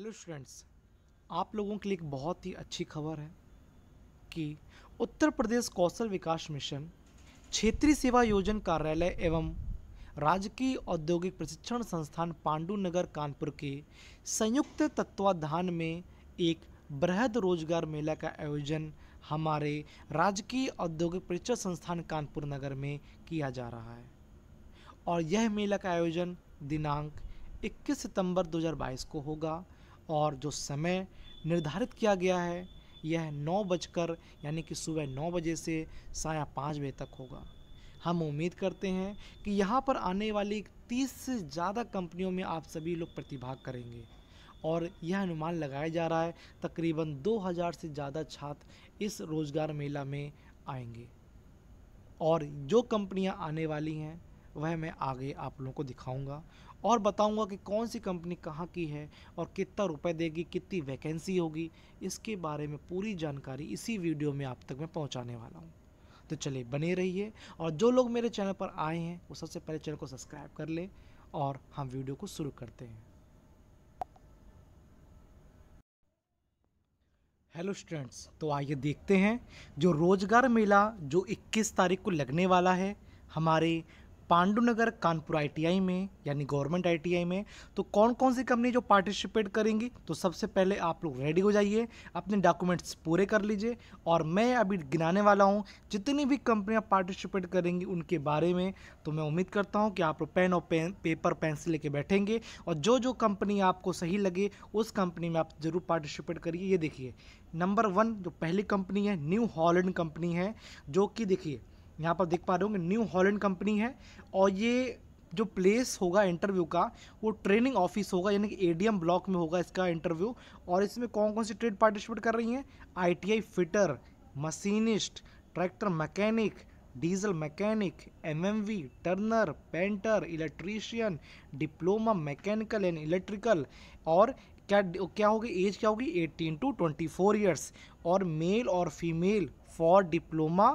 hello students आप लोगों के लिए एक बहुत ही अच्छी खबर है कि उत्तर प्रदेश कौशल विकास मिशन क्षेत्रीय सेवा योजन कार्यालय एवं राजकीय औद्योगिक प्रशिक्षण संस्थान पांडु नगर कानपुर के संयुक्त तत्वाधान में एक बृहद रोजगार मेला का आयोजन हमारे राजकीय औद्योगिक प्रशिक्षण संस्थान कानपुर नगर में किया जा रहा है और यह मेला का आयोजन दिनांक 21 सितंबर 2022 को होगा और जो समय निर्धारित किया गया है यह नौ बजकर यानी कि सुबह नौ बजे से साया पाँच बजे तक होगा हम उम्मीद करते हैं कि यहाँ पर आने वाली तीस से ज़्यादा कंपनियों में आप सभी लोग प्रतिभाग करेंगे और यह अनुमान लगाया जा रहा है तकरीबन 2000 से ज़्यादा छात्र इस रोज़गार मेला में आएंगे और जो कंपनियां आने वाली हैं वह मैं आगे आप लोगों को दिखाऊंगा और बताऊंगा कि कौन सी कंपनी कहाँ की है और कितना रुपए देगी कितनी वैकेंसी होगी इसके बारे में पूरी जानकारी इसी वीडियो में आप तक मैं पहुँचाने वाला हूँ तो चलिए बने रहिए और जो लोग मेरे चैनल पर आए हैं वो सबसे पहले चैनल को सब्सक्राइब कर लें और हम वीडियो को शुरू करते हैं हेलो स्टूडेंट्स तो आइए देखते हैं जो रोज़गार मेला जो 21 तारीख को लगने वाला है हमारे पांडुनगर कानपुर आईटीआई में यानी गवर्नमेंट आईटीआई में तो कौन कौन सी कंपनी जो पार्टिसिपेट करेंगी तो सबसे पहले आप लोग रेडी हो जाइए अपने डॉक्यूमेंट्स पूरे कर लीजिए और मैं अभी गिनाने वाला हूँ जितनी भी कंपनियाँ पार्टिसिपेट करेंगी उनके बारे में तो मैं उम्मीद करता हूँ कि आप लोग पेन और पेन पेपर पेंसिल लेके बैठेंगे और जो जो कंपनी आपको सही लगे उस कंपनी में आप ज़रूर पार्टिसिपेट करिए ये देखिए नंबर वन जो पहली कंपनी है न्यू हॉलैंड कंपनी है जो कि देखिए यहाँ पर देख पा रहे होंगे न्यू हॉलैंड कंपनी है और ये जो प्लेस होगा इंटरव्यू का वो ट्रेनिंग ऑफिस होगा यानी कि एडीएम ब्लॉक में होगा इसका इंटरव्यू और इसमें कौन कौन सी ट्रेड पार्टिसिपेट कर रही हैं ITI fitter machinist tractor mechanic diesel mechanic MMV turner painter electrician diploma mechanical and electrical और क्या क्या होगी एज क्या होगी 18 टू 24 इयर्स और मेल और female for diploma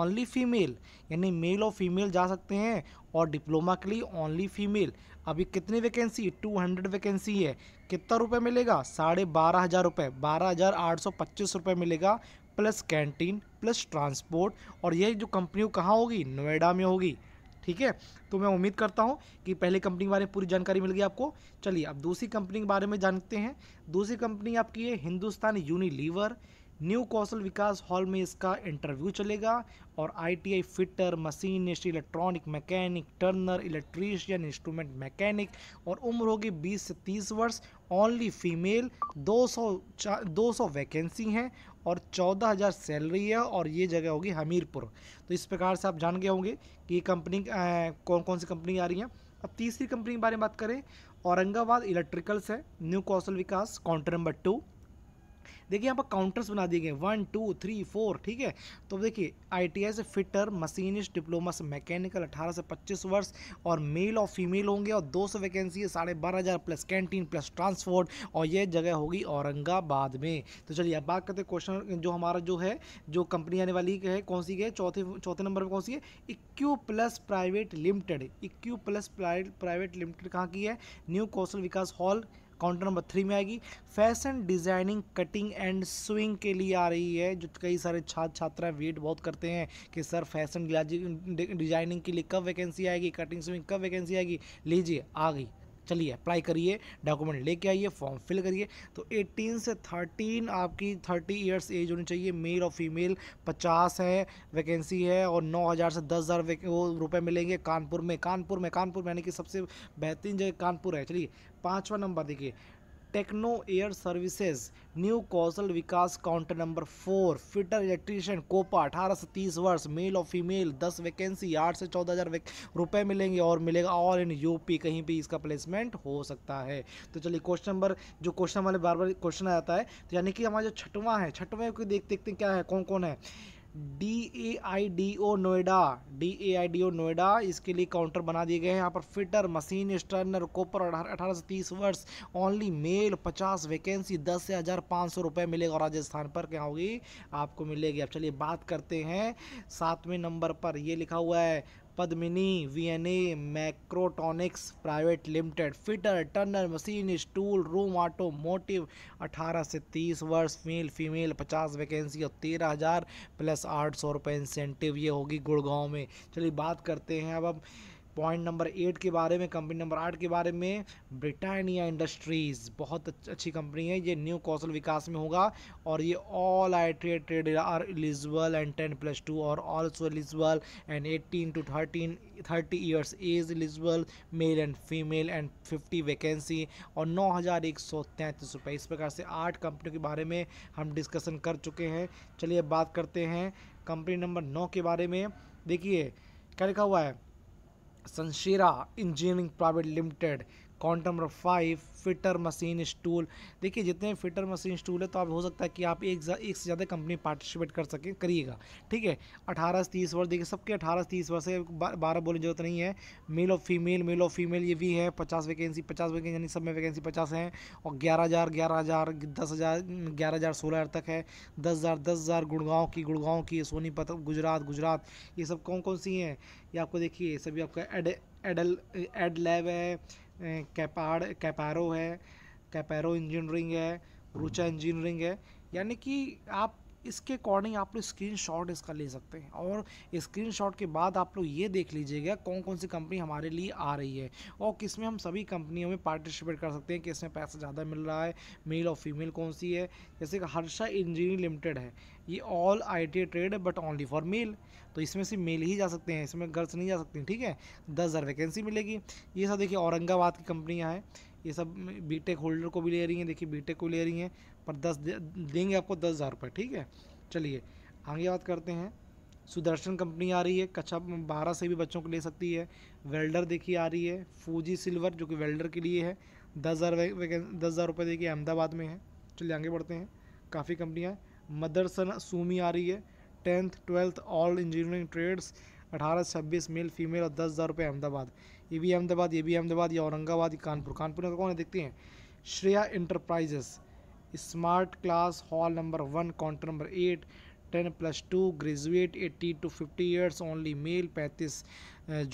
only female यानी मेल और फीमेल जा सकते हैं और डिप्लोमा के लिए ओनली फीमेल अभी कितनी वैकेंसी 200 वैकेंसी है कितना रुपये मिलेगा साढ़े बारह हज़ार रुपये बारह हज़ार आठ सौ पच्चीस रुपये मिलेगा प्लस कैंटीन प्लस ट्रांसपोर्ट और यह जो कंपनी कहाँ होगी नोएडा में होगी ठीक है तो मैं उम्मीद करता हूँ कि पहले कंपनी के बारे में पूरी जानकारी मिल गई आपको चलिए अब दूसरी कंपनी के बारे में जानते हैं दूसरी कंपनी आपकी है Hindustan Unilever new Kaushal Vikas hall में इसका इंटरव्यू चलेगा और ITI fitter machinist electronic mechanic turner electrician instrument mechanic और उम्र होगी 20 से 30 वर्ष ओनली फीमेल 200 200 वैकेंसी हैं और 14,000 सैलरी है और ये जगह होगी हमीरपुर तो इस प्रकार से आप जान गए होंगे कि ये कंपनी कौन कौन सी कंपनी आ रही हैं अब तीसरी कंपनी के बारे में बात करें औरंगाबाद इलेक्ट्रिकल्स है new Kaushal Vikas counter number two देखिए यहाँ पर काउंटर्स बना दिए गए वन टू थ्री फोर ठीक है तो देखिए आई से फिटर मशीनिस्ट डिप्लोमा से मैकेनिकल अठारह से पच्चीस वर्ष और मेल और फीमेल होंगे और दो सौ वैकेंसी है साढ़े बारह हज़ार प्लस कैंटीन प्लस ट्रांसपोर्ट और ये जगह होगी औरंगाबाद में तो चलिए अब बात करते क्वेश्चन जो हमारा जो है जो कंपनी आने वाली है कौन सी है चौथे चौथे नंबर पर कौन सी है EQ plus private limited EQ plus private limited कहाँ की है new Kaushal Vikas hall counter number three में आएगी fashion designing cutting and sewing के लिए आ रही है जो कई सारे छात्र छात्रा वेट बहुत करते हैं कि सर फैशन डिजाइनिंग के लिए कब वैकेंसी आएगी कटिंग स्विंग कब वैकेंसी आएगी लीजिए आ गई चलिए अप्लाई करिए डॉक्यूमेंट लेके आइए फॉर्म फिल करिए तो 18 से 13 आपकी 30 ईयर्स एज होनी चाहिए मेल और फीमेल 50 है वैकेंसी है और 9000 से 10000 वो रुपये मिलेंगे कानपुर में कानपुर में कानपुर में यानी कि सबसे बेहतरीन जगह कानपुर है चलिए पाँचवा नंबर देखिए techno air services new Kaushal Vikas counter number four fitter electrician COPA अठारह से तीस वर्ष मेल और फीमेल दस वैकेंसी आठ से चौदह हज़ार रुपये मिलेंगे और मिलेगा ऑल इन यूपी कहीं भी इसका प्लेसमेंट हो सकता है तो चलिए क्वेश्चन नंबर जो क्वेश्चन हमारे बार बार क्वेश्चन आ जाता है तो यानी कि हमारा जो छठवा है छठवें को देख देखते हैं क्या है कौन कौन है D A I D O Noida D A I D O Noida इसके लिए काउंटर बना दिए गए हैं यहाँ पर फिटर मशीन स्टर्नर कोपर अठारह से तीस वर्ष ओनली मेल पचास वैकेंसी दस से हज़ार पाँच सौ रुपये मिलेगा और राजस्थान पर क्या होगी आपको मिलेगी अब चलिए बात करते हैं सातवें नंबर पर ये लिखा हुआ है Padmini VNA Macrotonics private limited fitter turner machine tool room automotive 18 से 30 वर्ष मेल फीमेल 50 वैकेंसी और तेरह हज़ार प्लस आठ सौ रुपये इंसेंटिव ये होगी गुड़गांव में चलिए बात करते हैं अब अब पॉइंट नंबर एट के बारे में कंपनी नंबर आठ के बारे में ब्रिटानिया इंडस्ट्रीज़ बहुत अच्छी कंपनी है ये न्यू कौशल विकास में होगा और ये all I trade trade are eligible and ten plus two और also eligible and eighteen to thirteen thirty years age eligible male and female and fifty vacancy और नौ हज़ार एक सौ तैंतीस रुपये इस प्रकार से आठ कंपनियों के बारे में हम डिस्कसन कर चुके हैं चलिए बात करते हैं कंपनी नंबर नौ के बारे में देखिए क्या लिखा हुआ है Sanshira Engineering Private Limited counter number five fitter machine tool देखिए जितने फिटर मशीन स्टूल है तो आप हो सकता है कि आप एक एक से ज़्यादा कंपनी पार्टिसिपेट कर सकें करिएगा ठीक है अठारह से तीस वर्ष देखिए सबके अठारह से तीस वर्ष से बारह बोलने जरूरत नहीं है मेल और फीमेल मेल और फीमेल ये भी है पचास वैकेंसी पचास वैकेंसी यानी सब में वैकेंसी पचास हैं और ग्यारह हज़ार ग्यारह हज़ार दस हज़ार ग्यारह हज़ार सोलह हज़ार तक है दस हज़ार दस हज़ार गुड़गांव की गुड़गांव की सोनीपत गुजरात गुजरात ये सब कौन कौन सी हैं ये आपको देखिए सभी आपका एड एडल एड लैब है कैपाड़ कैपारो है कैपैरो इंजीनियरिंग है रुचा इंजीनियरिंग है यानी कि आप इसके अकॉर्डिंग आप लोग शॉट इसका ले सकते हैं और शॉट के बाद आप लोग ये देख लीजिएगा कौन कौन सी कंपनी हमारे लिए आ रही है और किस में हम सभी कंपनियों में पार्टिसिपेट कर सकते हैं किस में पैसा ज़्यादा मिल रहा है मेल और फीमेल कौन सी है जैसे कि हर्षा इंजीनियरिंग लिमिटेड है ये all I trade but only for male तो इसमें से मेल ही जा सकते हैं इसमें गर्ल्स नहीं जा सकती ठीक है दस हज़ार वैकेंसी मिलेगी ये सब देखिए औरंगाबाद की कंपनियाँ हैं ये सब बीटेक होल्डर को भी ले रही हैं देखिए बीटेक को ले रही हैं पर दस दे, देंगे आपको दस हज़ार रुपये ठीक है चलिए आगे बात करते हैं सुदर्शन कंपनी आ रही है कक्षा बारह से भी बच्चों को ले सकती है वेल्डर देखिए आ रही है फूजी सिल्वर जो कि वेल्डर के लिए है दस हज़ार दस हज़ार रुपये देखिए अहमदाबाद में है चलिए आगे बढ़ते हैं काफ़ी कंपनियाँ मदरसन सूमी आ रही है tenth twelfth all engineering trades अठारह छब्बीस मेल फीमेल और दस हज़ार रुपये अहमदाबाद ये भी अहमदाबाद ये भी अहमदाबाद या औरंगाबाद या कानपुर कानपुर में तो कौन है देखते हैं Shreya enterprises smart class hall number one counter number eight ten plus two graduate eighteen to fifty years only male पैंतीस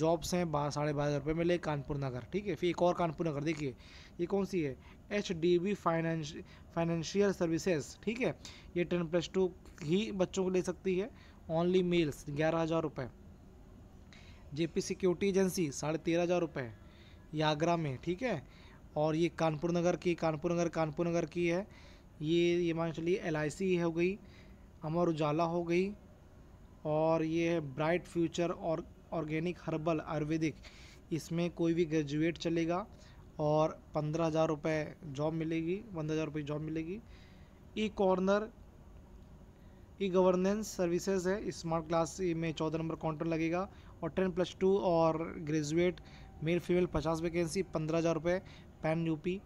जॉब्स हैं बारह साढ़े बारह हज़ार रुपये मिले कानपुर नगर ठीक है फिर एक और कानपुर नगर देखिए ये कौन सी है H D B finance financial services ठीक है ये टेन प्लस टू ही बच्चों को ले सकती है ओनली मेल्स ग्यारह हज़ार रुपये जेपी सिक्योरिटी एजेंसी साढ़े तेरह हज़ार रुपये ये आगरा में ठीक है और ये कानपुर नगर की कानपुर नगर कानपुर नगर की है ये ये मान चलिए एल हो गई अमर उजाला हो गई और ये है ब्राइट फ्यूचर और ऑर्गेनिक हर्बल आयुर्वेदिक इसमें कोई भी ग्रेजुएट चलेगा और पंद्रह हज़ार रुपये जॉब मिलेगी पंद्रह हज़ार रुपये जॉब मिलेगी e corner e governance services है स्मार्ट क्लास में चौदह नंबर काउंटर लगेगा और टेन प्लस टू और ग्रेजुएट मेल फीमेल पचास वैकेंसी पंद्रह हज़ार रुपये पैन यूपी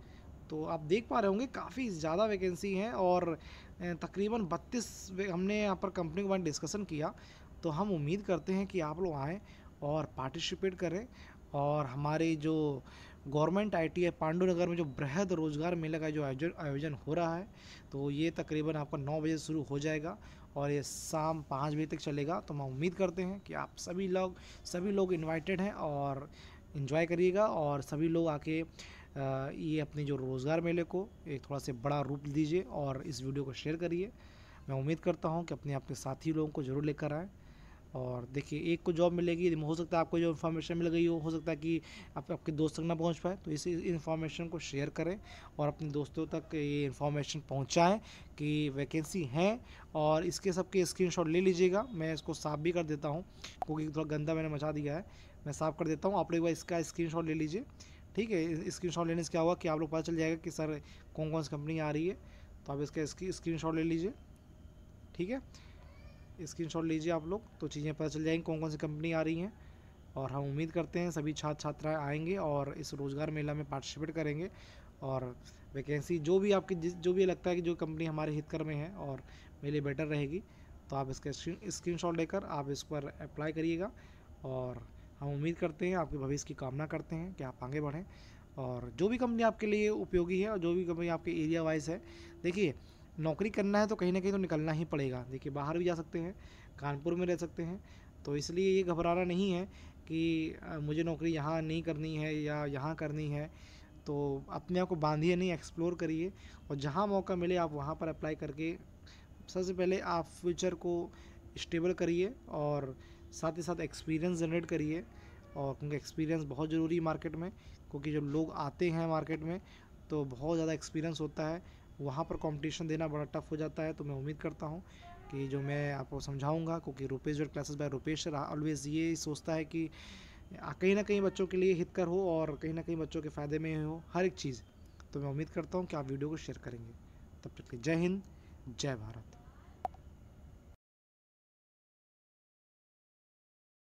तो आप देख पा रहे होंगे काफ़ी ज़्यादा वैकेंसी हैं और तकरीबन बत्तीस हमने यहाँ पर कंपनी के बारे में डिस्कसन किया तो हम उम्मीद करते हैं कि आप लोग आएँ और पार्टिसिपेट करें और हमारे जो गवर्नमेंट आईटी है पांडुनगर में जो बृहद रोज़गार मेला का जो आयोजन आयोजन हो रहा है तो ये तकरीबन आपका नौ बजे शुरू हो जाएगा और ये शाम पाँच बजे तक चलेगा तो हम उम्मीद करते हैं कि आप सभी लोग सभी लोग इन्वाइटेड हैं और इन्जॉय करिएगा और सभी लोग आके ये अपने जो रोज़गार मेले को एक थोड़ा से बड़ा रूप दीजिए और इस वीडियो को शेयर करिए मैं उम्मीद करता हूँ कि अपने आपके साथी लोगों को ज़रूर लेकर आएँ और देखिए एक को जॉब मिलेगी हो सकता है आपको जो इन्फॉर्मेशन मिल गई हो हो सकता है कि आप आपके दोस्त तक ना पहुंच पाए तो इस इन्फॉर्मेशन को शेयर करें और अपने दोस्तों तक ये इन्फॉर्मेशन पहुंचाएं कि वैकेंसी हैं और इसके सबके स्क्रीनशॉट ले लीजिएगा मैं इसको साफ भी कर देता हूँ क्योंकि थोड़ा गंदा मैंने मचा दिया है मैं साफ़ कर देता हूँ आप एक बार इसका स्क्रीन ले लीजिए ठीक है स्क्रीन लेने से क्या हुआ कि आप लोग पता चल जाएगा कि सर कौन कौन सी कंपनी आ रही है तो आप इसका स्क्रीन ले लीजिए ठीक है स्क्रीनशॉट लीजिए आप लोग तो चीज़ें पता चल जाएंगी कौन कौन सी कंपनी आ रही हैं और हम उम्मीद करते हैं सभी छात्र छात्राएँ आएंगे और इस रोज़गार मेला में पार्टिसिपेट करेंगे और वैकेंसी जो भी आपकी जिस जो भी लगता है कि जो कंपनी हमारे हितकर में है और मेरे लिए बेटर रहेगी तो आप इसका स्क्रीन शॉट लेकर आप इस पर अप्लाई करिएगा और हम उम्मीद करते हैं आपके भविष्य की कामना करते हैं कि आप आगे बढ़ें और जो भी कंपनी आपके लिए उपयोगी है और जो भी कंपनी आपके एरिया वाइज है देखिए नौकरी करना है तो कहीं ना कहीं तो निकलना ही पड़ेगा देखिए बाहर भी जा सकते हैं कानपुर में रह सकते हैं तो इसलिए ये घबराना नहीं है कि मुझे नौकरी यहाँ नहीं करनी है या यहाँ करनी है तो अपने आप को बांधिए नहीं एक्सप्लोर करिए और जहाँ मौका मिले आप वहाँ पर अप्लाई करके सबसे पहले आप फ्यूचर को स्टेबल करिए और साथ ही साथ एक्सपीरियंस जनरेट करिए और क्योंकि एक्सपीरियंस बहुत ज़रूरी है मार्केट में क्योंकि जब लोग आते हैं मार्केट में तो बहुत ज़्यादा एक्सपीरियंस होता है वहाँ पर कंपटीशन देना बड़ा टफ हो जाता है तो मैं उम्मीद करता हूँ कि जो मैं आपको समझाऊंगा क्योंकि रुपेश जो क्लासेस बाय रुपेश ऑलवेज़ ये सोचता है कि कहीं ना कहीं बच्चों के लिए हितकर हो और कहीं ना कहीं बच्चों के फ़ायदे में हो हर एक चीज़ तो मैं उम्मीद करता हूँ कि आप वीडियो को शेयर करेंगे तब तक के जय हिंद जय भारत